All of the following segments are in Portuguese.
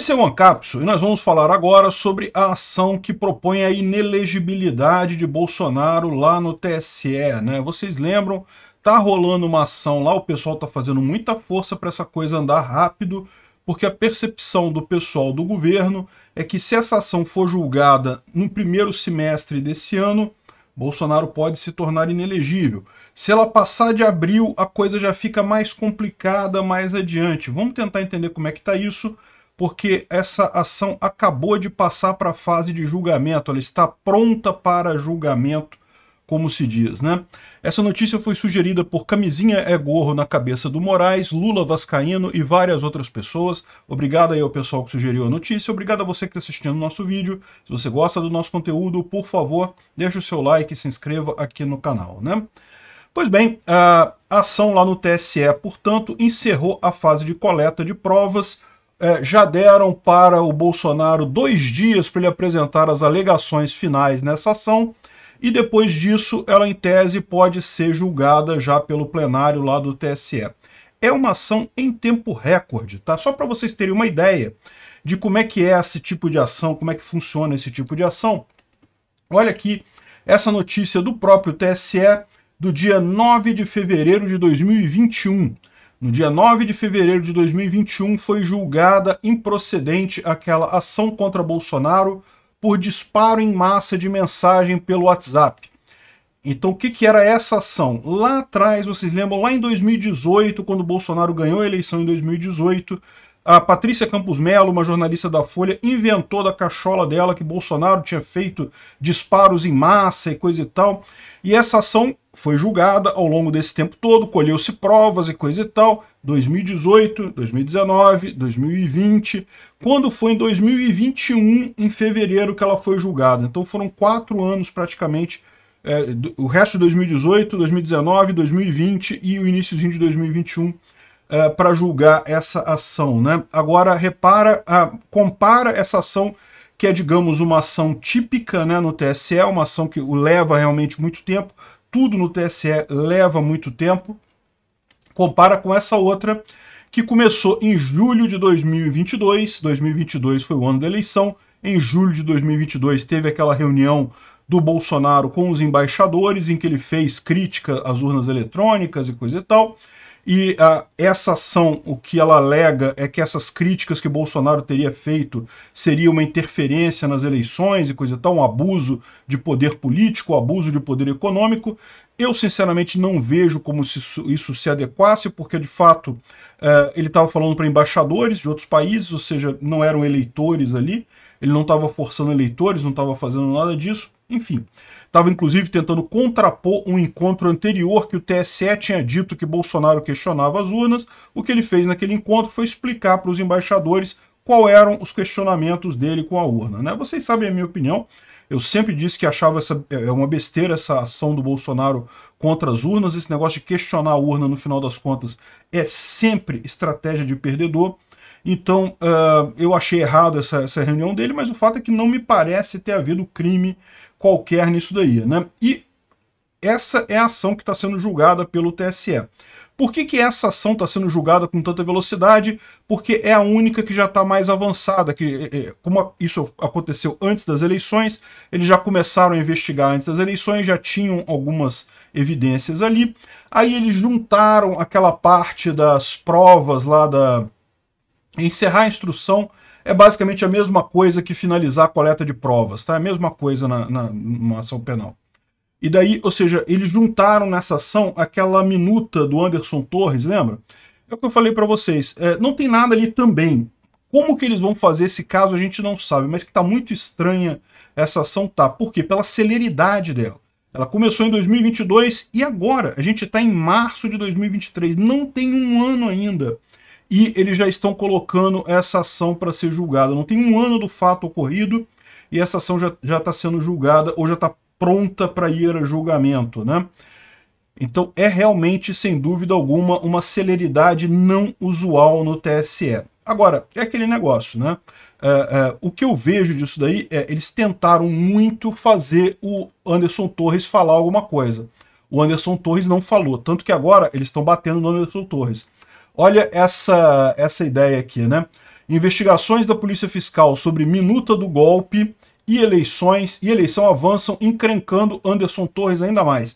Esse é o Ancapso e nós vamos falar agora sobre a ação que propõe a inelegibilidade de Bolsonaro lá no TSE. Né? Vocês lembram? Tá rolando uma ação lá, o pessoal tá fazendo muita força para essa coisa andar rápido, porque a percepção do pessoal do governo é que se essa ação for julgada no primeiro semestre desse ano, Bolsonaro pode se tornar inelegível. Se ela passar de abril, a coisa já fica mais complicada mais adiante. Vamos tentar entender como é que está isso porque essa ação acabou de passar para a fase de julgamento, ela está pronta para julgamento, como se diz, né? Essa notícia foi sugerida por Camisinha é Gorro na cabeça do Moraes, Lula Vascaíno e várias outras pessoas. Obrigado aí ao pessoal que sugeriu a notícia, obrigado a você que está assistindo o nosso vídeo. Se você gosta do nosso conteúdo, por favor, deixe o seu like e se inscreva aqui no canal, né? Pois bem, a ação lá no TSE, portanto, encerrou a fase de coleta de provas, é, já deram para o Bolsonaro dois dias para ele apresentar as alegações finais nessa ação, e depois disso ela, em tese, pode ser julgada já pelo plenário lá do TSE. É uma ação em tempo recorde, tá? Só para vocês terem uma ideia de como é que é esse tipo de ação, como é que funciona esse tipo de ação. Olha aqui essa notícia do próprio TSE do dia 9 de fevereiro de 2021. No dia 9 de fevereiro de 2021, foi julgada improcedente aquela ação contra Bolsonaro por disparo em massa de mensagem pelo WhatsApp. Então, o que, que era essa ação? Lá atrás, vocês lembram, lá em 2018, quando Bolsonaro ganhou a eleição em 2018, a Patrícia Campos Melo, uma jornalista da Folha, inventou da cachola dela que Bolsonaro tinha feito disparos em massa e coisa e tal. E essa ação foi julgada ao longo desse tempo todo, colheu-se provas e coisa e tal. 2018, 2019, 2020. Quando foi em 2021, em fevereiro, que ela foi julgada. Então foram quatro anos praticamente é, o resto de 2018, 2019, 2020 e o iníciozinho de 2021 uh, eh, para julgar essa ação. Né? Agora, repara, uh, compara essa ação que é, digamos, uma ação típica né, no TSE, uma ação que leva realmente muito tempo, tudo no TSE leva muito tempo, compara com essa outra que começou em julho de 2022, 2022 foi o ano da eleição, em julho de 2022 teve aquela reunião do Bolsonaro com os embaixadores, em que ele fez crítica às urnas eletrônicas e coisa e tal. E uh, essa ação, o que ela alega é que essas críticas que Bolsonaro teria feito seria uma interferência nas eleições e coisa e tal, um abuso de poder político, um abuso de poder econômico. Eu, sinceramente, não vejo como isso, isso se adequasse, porque, de fato, uh, ele estava falando para embaixadores de outros países, ou seja, não eram eleitores ali, ele não estava forçando eleitores, não estava fazendo nada disso. Enfim, estava inclusive tentando contrapor um encontro anterior que o TSE tinha dito que Bolsonaro questionava as urnas. O que ele fez naquele encontro foi explicar para os embaixadores qual eram os questionamentos dele com a urna. Né? Vocês sabem a minha opinião. Eu sempre disse que achava essa, é uma besteira essa ação do Bolsonaro contra as urnas. Esse negócio de questionar a urna, no final das contas, é sempre estratégia de perdedor. Então, uh, eu achei errado essa, essa reunião dele, mas o fato é que não me parece ter havido crime qualquer nisso daí, né? E essa é a ação que está sendo julgada pelo TSE. Por que, que essa ação está sendo julgada com tanta velocidade? Porque é a única que já está mais avançada, que é, é, como isso aconteceu antes das eleições, eles já começaram a investigar antes das eleições, já tinham algumas evidências ali. Aí eles juntaram aquela parte das provas lá da encerrar a instrução é basicamente a mesma coisa que finalizar a coleta de provas, tá? É a mesma coisa na, na, numa ação penal. E daí, ou seja, eles juntaram nessa ação aquela minuta do Anderson Torres, lembra? É o que eu falei para vocês. É, não tem nada ali também. Como que eles vão fazer esse caso a gente não sabe, mas que tá muito estranha essa ação tá. Por quê? Pela celeridade dela. Ela começou em 2022 e agora a gente está em março de 2023. Não tem um ano ainda e eles já estão colocando essa ação para ser julgada. Não tem um ano do fato ocorrido e essa ação já está sendo julgada ou já está pronta para ir a julgamento, né? Então é realmente, sem dúvida alguma, uma celeridade não usual no TSE. Agora, é aquele negócio, né? É, é, o que eu vejo disso daí é eles tentaram muito fazer o Anderson Torres falar alguma coisa. O Anderson Torres não falou, tanto que agora eles estão batendo no Anderson Torres. Olha essa, essa ideia aqui, né? Investigações da Polícia Fiscal sobre minuta do golpe e eleições e eleição avançam encrencando Anderson Torres ainda mais.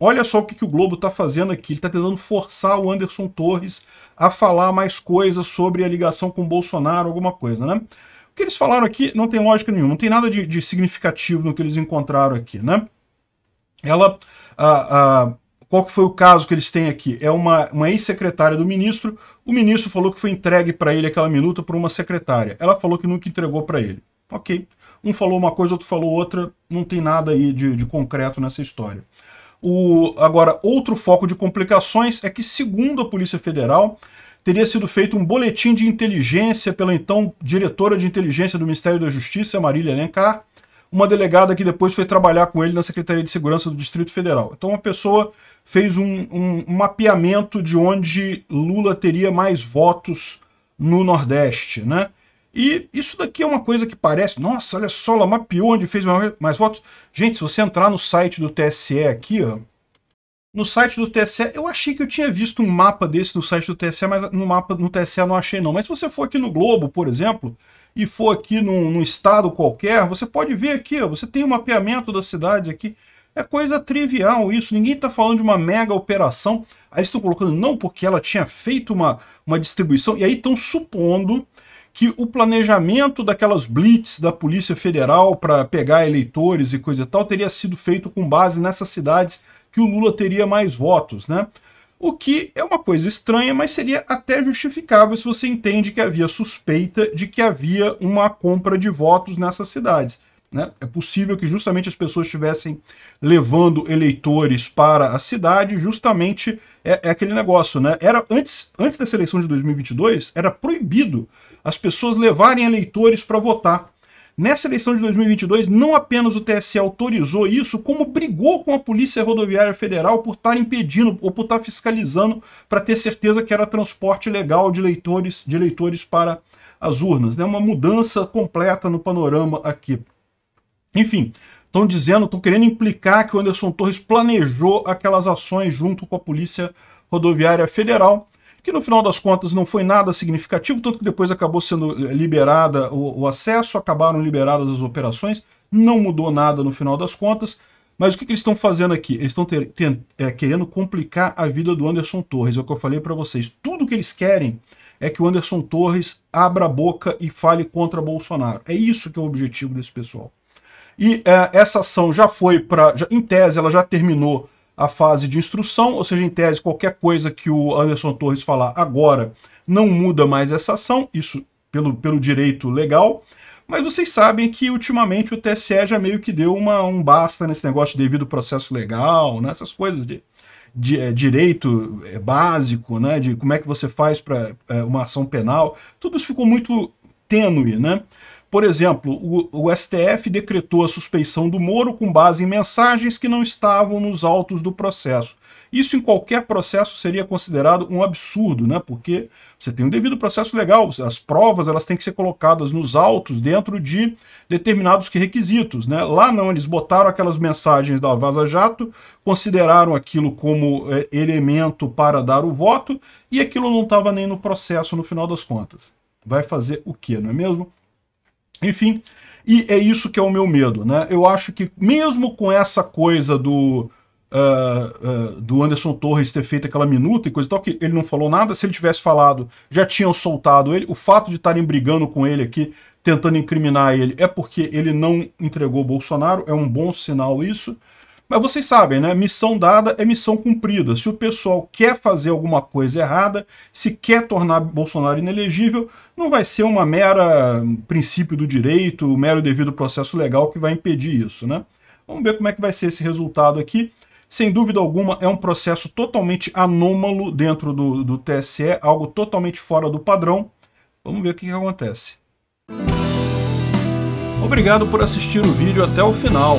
Olha só o que, que o Globo está fazendo aqui. Ele está tentando forçar o Anderson Torres a falar mais coisas sobre a ligação com Bolsonaro, alguma coisa, né? O que eles falaram aqui não tem lógica nenhuma, não tem nada de, de significativo no que eles encontraram aqui, né? Ela, a, qual que foi o caso que eles têm aqui? É uma, uma ex-secretária do ministro. O ministro falou que foi entregue para ele aquela minuta por uma secretária. Ela falou que nunca entregou para ele. Ok. Um falou uma coisa, outro falou outra. Não tem nada aí de, de concreto nessa história. O, agora, outro foco de complicações é que, segundo a Polícia Federal, teria sido feito um boletim de inteligência pela então diretora de inteligência do Ministério da Justiça, Marília Alencar, uma delegada que depois foi trabalhar com ele na Secretaria de Segurança do Distrito Federal. Então uma pessoa fez um, um, mapeamento de onde Lula teria mais votos no Nordeste, né? E isso daqui é uma coisa que parece, nossa, olha só, ela mapeou onde fez mais, mais votos. Gente, se você entrar no site do TSE aqui, ó, no site do TSE, eu achei que eu tinha visto um mapa desse no site do TSE, mas no mapa no TSE não achei não. Mas se você for aqui no Globo, por exemplo, e for aqui num, num estado qualquer, você pode ver aqui, ó, você tem um mapeamento das cidades aqui. É coisa trivial isso, ninguém está falando de uma mega operação. Aí estão colocando não porque ela tinha feito uma, uma distribuição, e aí estão supondo que o planejamento daquelas blitz da Polícia Federal para pegar eleitores e coisa e tal teria sido feito com base nessas cidades que o Lula teria mais votos, né? o que é uma coisa estranha, mas seria até justificável se você entende que havia suspeita de que havia uma compra de votos nessas cidades. Né? É possível que justamente as pessoas estivessem levando eleitores para a cidade, justamente é, é, aquele negócio, né? Era antes, antes dessa eleição de 2022, era proibido as pessoas levarem eleitores para votar. Nessa eleição de 2022, não apenas o TSE autorizou isso, como brigou com a Polícia Rodoviária Federal por estar impedindo ou por estar fiscalizando para ter certeza que era transporte legal de eleitores, de eleitores para as urnas. Né? Uma mudança completa no panorama aqui. Enfim, estão dizendo, estão querendo implicar que o Anderson Torres planejou aquelas ações junto com a Polícia Rodoviária Federal que no final das contas não foi nada significativo, tanto que depois acabou sendo eh, liberada o, o acesso, acabaram liberadas as operações, não mudou nada no final das contas. Mas o que, que eles estão fazendo aqui? Eles estão é, querendo complicar a vida do Anderson Torres, é o que eu falei para vocês. Tudo que eles querem é que o Anderson Torres abra a boca e fale contra Bolsonaro. É isso que é o objetivo desse pessoal. E é, essa ação já foi para... Em tese, ela já terminou a fase de instrução, ou seja, em tese, qualquer coisa que o Anderson Torres falar agora não muda mais essa ação, isso pelo, pelo direito legal. Mas vocês sabem que ultimamente o TSE já meio que deu uma, um basta nesse negócio de devido processo legal, né? essas coisas de, de é, direito é, básico, né? de como é que você faz para é, uma ação penal. Tudo isso ficou muito tênue, né? Por exemplo, o, o, STF decretou a suspeição do Moro com base em mensagens que não estavam nos autos do processo. Isso em qualquer processo seria considerado um absurdo, né? Porque você tem um devido processo legal, as provas elas têm que ser colocadas nos autos dentro de determinados requisitos, né? Lá não, eles botaram aquelas mensagens da Vaza Jato, consideraram aquilo como é, elemento para dar o voto e aquilo não estava nem no processo no final das contas. Vai fazer o quê, não é mesmo? Enfim, e é isso que é o meu medo, né? Eu acho que mesmo com essa coisa do... Uh, uh, do Anderson Torres ter feito aquela minuta e coisa e tal, que ele não falou nada, se ele tivesse falado, já tinham soltado ele. O fato de estarem brigando com ele aqui, tentando incriminar ele, é porque ele não entregou Bolsonaro, é um bom sinal isso. Mas vocês sabem, né? Missão dada é missão cumprida. Se o pessoal quer fazer alguma coisa errada, se quer tornar Bolsonaro inelegível, não vai ser uma mera princípio do direito, um mero devido processo legal que vai impedir isso, né? Vamos ver como é que vai ser esse resultado aqui. Sem dúvida alguma, é um processo totalmente anômalo dentro do, do TSE, algo totalmente fora do padrão. Vamos ver o que, que acontece. Obrigado por assistir o vídeo até o final.